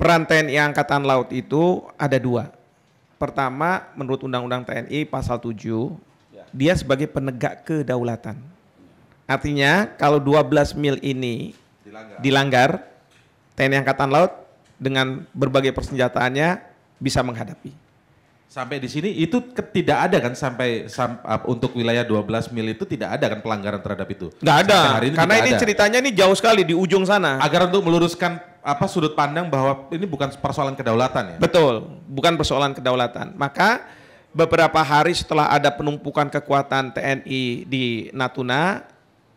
Peran TNI Angkatan Laut itu ada dua. Pertama, menurut Undang-Undang TNI Pasal 7, ya. dia sebagai penegak kedaulatan. Artinya, kalau 12 mil ini dilanggar, TNI Angkatan Laut dengan berbagai persenjataannya bisa menghadapi. Sampai di sini itu tidak ada kan sampai sam, uh, untuk wilayah 12 mil itu tidak ada kan pelanggaran terhadap itu. Tidak ada. ini Karena ini ada. ceritanya ini jauh sekali di ujung sana. Agar untuk meluruskan apa sudut pandang bahwa ini bukan persoalan kedaulatan ya? Betul, bukan persoalan kedaulatan. Maka beberapa hari setelah ada penumpukan kekuatan TNI di Natuna,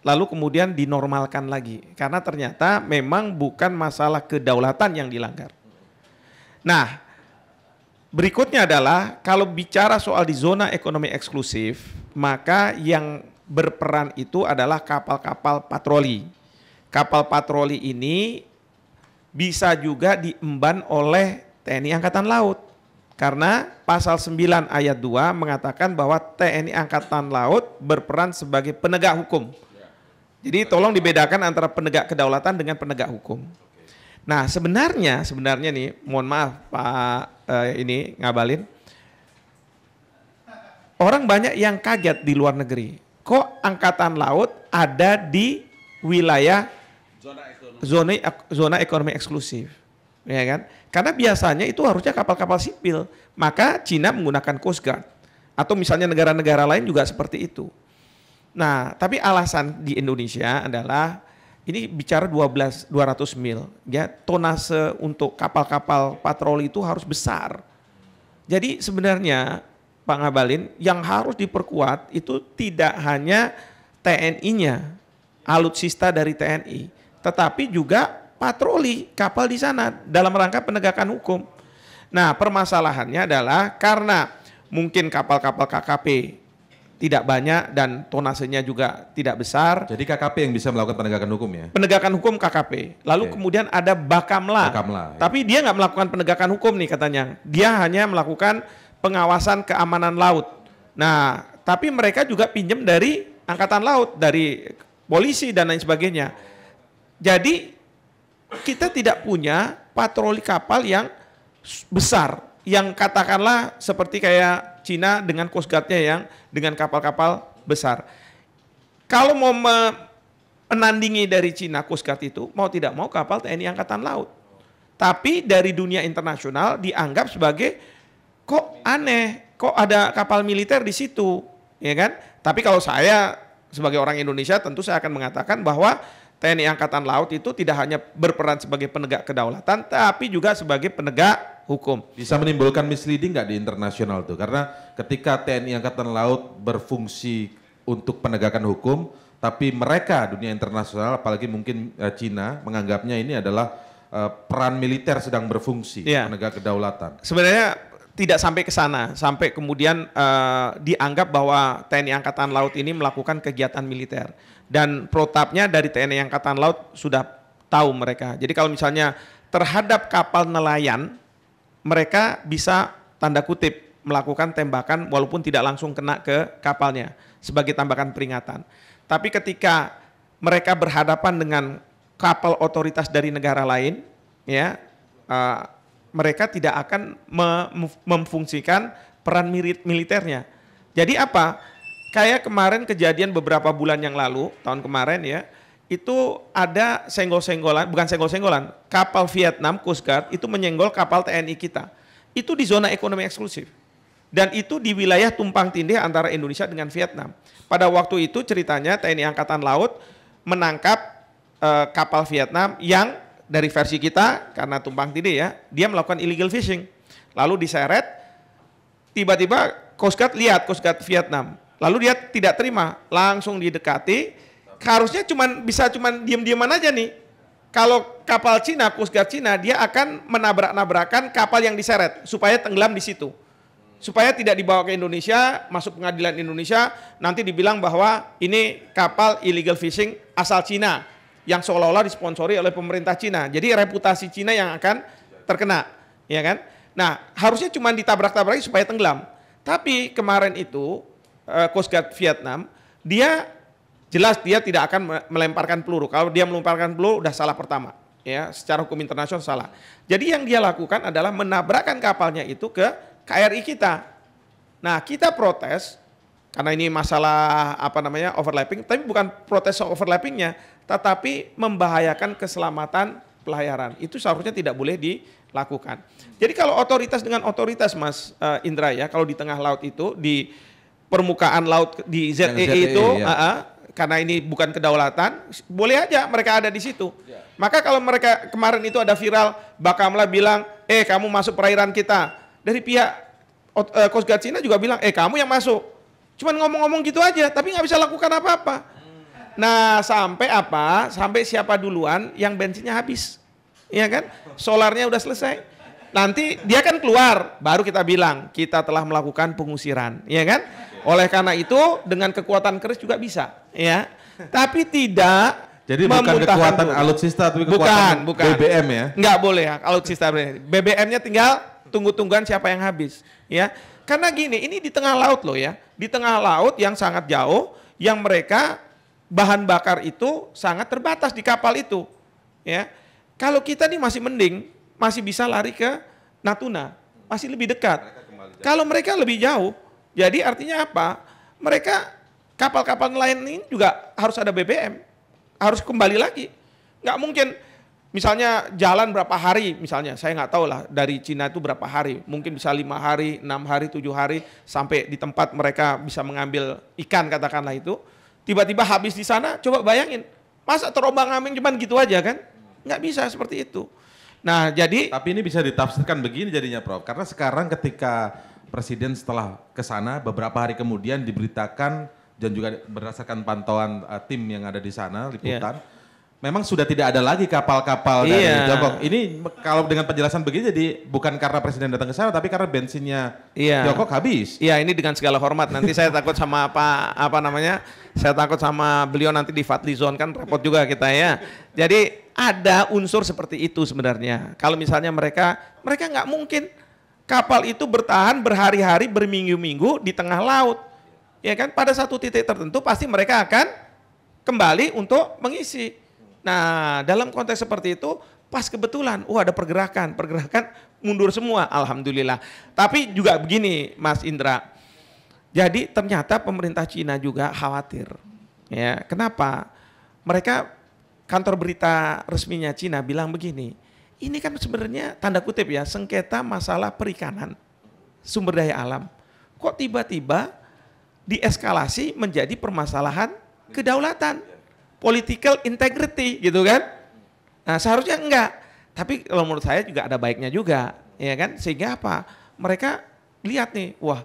lalu kemudian dinormalkan lagi karena ternyata memang bukan masalah kedaulatan yang dilanggar. Nah, berikutnya adalah kalau bicara soal di zona ekonomi eksklusif, maka yang berperan itu adalah kapal-kapal patroli. Kapal patroli ini bisa juga diemban oleh TNI Angkatan Laut. Karena pasal 9 ayat 2 mengatakan bahwa TNI Angkatan Laut berperan sebagai penegak hukum. Jadi tolong dibedakan antara penegak kedaulatan dengan penegak hukum. Nah sebenarnya, sebenarnya nih, mohon maaf Pak eh, ini ngabalin, orang banyak yang kaget di luar negeri. Kok angkatan laut ada di wilayah zona zona ekonomi eksklusif. Ya kan? Karena biasanya itu harusnya kapal-kapal sipil, maka Cina menggunakan Coast Guard atau misalnya negara-negara lain juga seperti itu. Nah, tapi alasan di Indonesia adalah ini bicara 12 200 mil ya tonase untuk kapal-kapal patroli itu harus besar. Jadi sebenarnya Pak Ngabalin yang harus diperkuat itu tidak hanya TNI-nya, alutsista dari TNI, tetapi juga patroli kapal di sana dalam rangka penegakan hukum. Nah, permasalahannya adalah karena mungkin kapal-kapal KKP tidak banyak dan tonasenya juga tidak besar. Jadi KKP yang bisa melakukan penegakan hukum ya? Penegakan hukum KKP. Lalu okay. kemudian ada Bakamla. Bakamla. Ya. Tapi dia nggak melakukan penegakan hukum nih katanya. Dia hanya melakukan pengawasan keamanan laut. Nah, tapi mereka juga pinjam dari angkatan laut, dari polisi dan lain sebagainya. Jadi kita tidak punya patroli kapal yang besar yang katakanlah seperti kayak Cina dengan coast guard-nya yang dengan kapal-kapal besar. Kalau mau menandingi dari Cina coast guard itu mau tidak mau kapal TNI angkatan laut. Tapi dari dunia internasional dianggap sebagai kok aneh, kok ada kapal militer di situ, ya kan? Tapi kalau saya sebagai orang Indonesia tentu saya akan mengatakan bahwa TNI Angkatan Laut itu tidak hanya berperan sebagai penegak kedaulatan, tapi juga sebagai penegak hukum. Bisa menimbulkan misleading nggak di internasional tuh? Karena ketika TNI Angkatan Laut berfungsi untuk penegakan hukum, tapi mereka dunia internasional, apalagi mungkin China eh, Cina, menganggapnya ini adalah eh, peran militer sedang berfungsi ya. penegak kedaulatan. Sebenarnya tidak sampai ke sana, sampai kemudian uh, dianggap bahwa TNI Angkatan Laut ini melakukan kegiatan militer. Dan protapnya dari TNI Angkatan Laut sudah tahu mereka. Jadi kalau misalnya terhadap kapal nelayan, mereka bisa tanda kutip melakukan tembakan walaupun tidak langsung kena ke kapalnya sebagai tambahan peringatan. Tapi ketika mereka berhadapan dengan kapal otoritas dari negara lain, ya eh, mereka tidak akan memfungsikan peran militernya. Jadi apa? Kayak kemarin kejadian beberapa bulan yang lalu, tahun kemarin ya, itu ada senggol-senggolan, bukan senggol-senggolan, kapal Vietnam Coast Guard itu menyenggol kapal TNI kita. Itu di zona ekonomi eksklusif. Dan itu di wilayah tumpang tindih antara Indonesia dengan Vietnam. Pada waktu itu ceritanya TNI Angkatan Laut menangkap eh, kapal Vietnam yang dari versi kita karena tumpang tindih ya, dia melakukan illegal fishing. Lalu diseret, tiba-tiba Coast Guard lihat Coast Guard Vietnam. Lalu dia tidak terima, langsung didekati. Harusnya cuman bisa cuman diam-diaman aja nih. Kalau kapal Cina, Coast Guard Cina, dia akan menabrak-nabrakan kapal yang diseret supaya tenggelam di situ. Supaya tidak dibawa ke Indonesia, masuk pengadilan Indonesia, nanti dibilang bahwa ini kapal illegal fishing asal Cina yang seolah-olah disponsori oleh pemerintah Cina. Jadi reputasi Cina yang akan terkena, ya kan? Nah, harusnya cuma ditabrak-tabrak supaya tenggelam. Tapi kemarin itu eh, Coast Guard Vietnam, dia jelas dia tidak akan melemparkan peluru. Kalau dia melemparkan peluru udah salah pertama, ya, secara hukum internasional salah. Jadi yang dia lakukan adalah menabrakkan kapalnya itu ke KRI kita. Nah, kita protes karena ini masalah apa namanya overlapping, tapi bukan protes overlappingnya, tetapi membahayakan keselamatan pelayaran. Itu seharusnya tidak boleh dilakukan. Jadi kalau otoritas dengan otoritas Mas uh, Indra ya, kalau di tengah laut itu di permukaan laut di ZEE, ZE, e e, itu ya. uh, uh, karena ini bukan kedaulatan, boleh aja mereka ada di situ. Ya. Maka kalau mereka kemarin itu ada viral Bakamla bilang, "Eh, kamu masuk perairan kita." Dari pihak uh, Coast Guard Cina juga bilang, "Eh, kamu yang masuk." Cuman ngomong-ngomong gitu aja, tapi nggak bisa lakukan apa-apa. Nah, sampai apa? Sampai siapa duluan yang bensinnya habis. Iya kan? Solarnya udah selesai. Nanti dia kan keluar, baru kita bilang kita telah melakukan pengusiran, ya kan? Oleh karena itu dengan kekuatan keris juga bisa, ya. Tapi tidak jadi bukan kekuatan dulu. alutsista tapi kekuatan bukan, bukan. BBM ya. Enggak boleh ya, alutsista. BBM-nya tinggal tunggu-tungguan siapa yang habis, ya. Karena gini, ini di tengah laut loh ya. Di tengah laut yang sangat jauh yang mereka bahan bakar itu sangat terbatas di kapal itu. Ya. Kalau kita nih masih mending, masih bisa lari ke Natuna, masih lebih dekat. Mereka Kalau mereka lebih jauh, jadi artinya apa? Mereka kapal-kapal nelayan ini juga harus ada BBM, harus kembali lagi. Nggak mungkin misalnya jalan berapa hari misalnya saya nggak tahu lah dari Cina itu berapa hari mungkin bisa lima hari enam hari tujuh hari sampai di tempat mereka bisa mengambil ikan katakanlah itu tiba-tiba habis di sana, coba bayangin. Masa terombang ambing cuman gitu aja kan? Nggak bisa seperti itu. Nah jadi... Tapi ini bisa ditafsirkan begini jadinya Prof. Karena sekarang ketika Presiden setelah ke sana beberapa hari kemudian diberitakan dan juga berdasarkan pantauan uh, tim yang ada di sana, liputan. Yeah memang sudah tidak ada lagi kapal-kapal iya. dari Tiongkok. Ini kalau dengan penjelasan begini jadi bukan karena presiden datang ke sana tapi karena bensinnya iya. Tiongkok habis. Iya, ini dengan segala hormat nanti saya takut sama apa apa namanya? Saya takut sama beliau nanti di Zone kan repot juga kita ya. Jadi ada unsur seperti itu sebenarnya. Kalau misalnya mereka mereka nggak mungkin kapal itu bertahan berhari-hari berminggu-minggu di tengah laut. Ya kan? Pada satu titik tertentu pasti mereka akan kembali untuk mengisi Nah, dalam konteks seperti itu pas kebetulan, wah oh, ada pergerakan, pergerakan mundur semua, alhamdulillah. Tapi juga begini, Mas Indra. Jadi ternyata pemerintah Cina juga khawatir. Ya, kenapa? Mereka kantor berita resminya Cina bilang begini, ini kan sebenarnya tanda kutip ya, sengketa masalah perikanan, sumber daya alam. Kok tiba-tiba dieskalasi menjadi permasalahan kedaulatan? political integrity gitu kan. Nah seharusnya enggak. Tapi kalau menurut saya juga ada baiknya juga ya kan. Sehingga apa? Mereka lihat nih, wah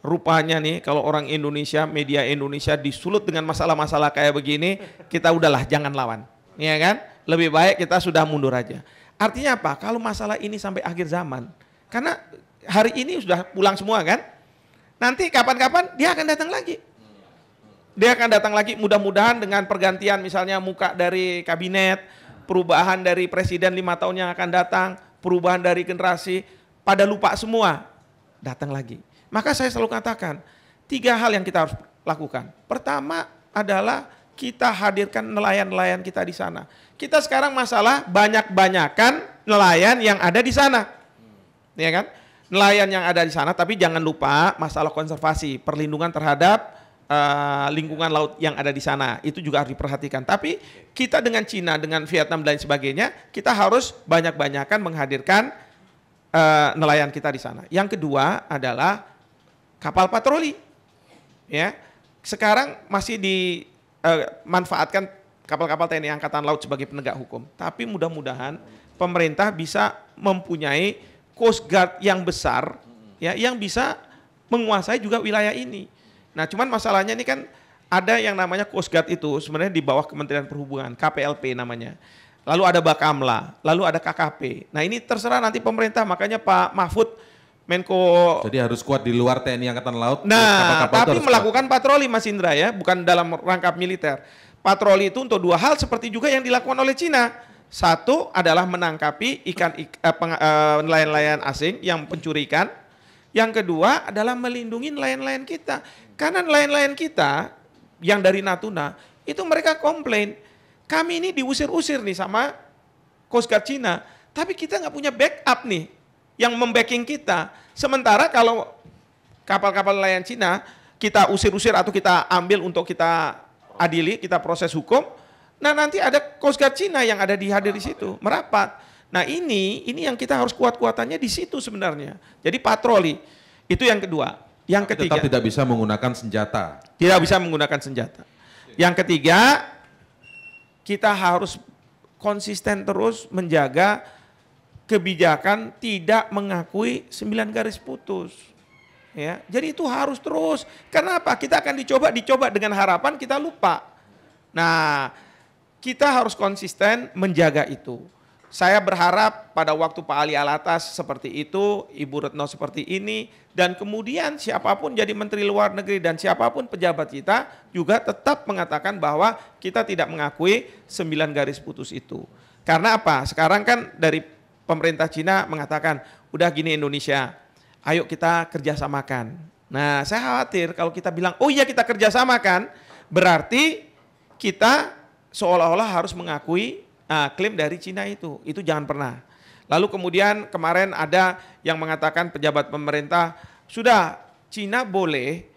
rupanya nih kalau orang Indonesia, media Indonesia disulut dengan masalah-masalah kayak begini, kita udahlah jangan lawan. ya kan? Lebih baik kita sudah mundur aja. Artinya apa? Kalau masalah ini sampai akhir zaman, karena hari ini sudah pulang semua kan? Nanti kapan-kapan dia akan datang lagi dia akan datang lagi mudah-mudahan dengan pergantian misalnya muka dari kabinet, perubahan dari presiden lima tahun yang akan datang, perubahan dari generasi, pada lupa semua, datang lagi. Maka saya selalu katakan, tiga hal yang kita harus lakukan. Pertama adalah kita hadirkan nelayan-nelayan kita di sana. Kita sekarang masalah banyak-banyakan nelayan yang ada di sana. Ya kan? Nelayan yang ada di sana, tapi jangan lupa masalah konservasi, perlindungan terhadap uh, lingkungan laut yang ada di sana. Itu juga harus diperhatikan. Tapi kita dengan Cina, dengan Vietnam dan lain sebagainya, kita harus banyak-banyakan menghadirkan uh, nelayan kita di sana. Yang kedua adalah kapal patroli. Ya, sekarang masih dimanfaatkan eh, kapal-kapal TNI Angkatan Laut sebagai penegak hukum. Tapi mudah-mudahan pemerintah bisa mempunyai coast guard yang besar, ya, yang bisa menguasai juga wilayah ini Nah cuman masalahnya ini kan ada yang namanya Coast Guard itu sebenarnya di bawah Kementerian Perhubungan, KPLP namanya. Lalu ada Bakamla, lalu ada KKP. Nah ini terserah nanti pemerintah, makanya Pak Mahfud Menko Jadi harus kuat di luar TNI Angkatan Laut. Nah, kapal -kapal tapi melakukan kuat. patroli Mas Indra ya, bukan dalam rangkap militer. Patroli itu untuk dua hal seperti juga yang dilakukan oleh Cina. Satu adalah menangkapi ikan nelayan-nelayan ik, eh, eh asing yang pencuri Yang kedua adalah melindungi nelayan-nelayan kita. Karena nelayan-nelayan kita yang dari Natuna, itu mereka komplain, kami ini diusir-usir nih sama Coast Guard Cina, tapi kita nggak punya backup nih yang membacking kita. Sementara kalau kapal-kapal nelayan Cina kita usir-usir atau kita ambil untuk kita adili, kita proses hukum, nah nanti ada Coast Guard Cina yang ada di di situ, merapat. Nah ini, ini yang kita harus kuat-kuatannya di situ sebenarnya. Jadi patroli, itu yang kedua. Yang Tapi ketiga tetap tidak bisa menggunakan senjata. Tidak bisa menggunakan senjata. Yang ketiga kita harus konsisten terus menjaga kebijakan tidak mengakui sembilan garis putus. Ya, jadi itu harus terus. Kenapa? Kita akan dicoba, dicoba dengan harapan kita lupa. Nah, kita harus konsisten menjaga itu. Saya berharap pada waktu Pak Ali Alatas seperti itu, Ibu Retno seperti ini, dan kemudian siapapun jadi Menteri Luar Negeri dan siapapun pejabat kita juga tetap mengatakan bahwa kita tidak mengakui sembilan garis putus itu. Karena apa? Sekarang kan dari pemerintah Cina mengatakan, udah gini Indonesia, ayo kita kerjasamakan. Nah saya khawatir kalau kita bilang, oh iya kita kerjasamakan, berarti kita seolah-olah harus mengakui Nah, klaim dari Cina itu, itu jangan pernah. Lalu kemudian kemarin ada yang mengatakan pejabat pemerintah, sudah Cina boleh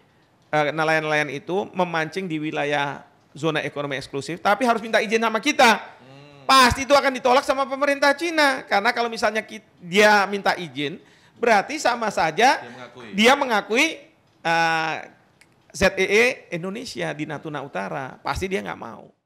eh, nelayan-nelayan uh, itu memancing di wilayah zona ekonomi eksklusif, tapi harus minta izin sama kita. Hmm. Pasti itu akan ditolak sama pemerintah Cina, karena kalau misalnya kita, dia minta izin, berarti sama saja dia mengakui, dia mengakui uh, eh, ZEE e Indonesia di Natuna Utara. Pasti dia nggak mau.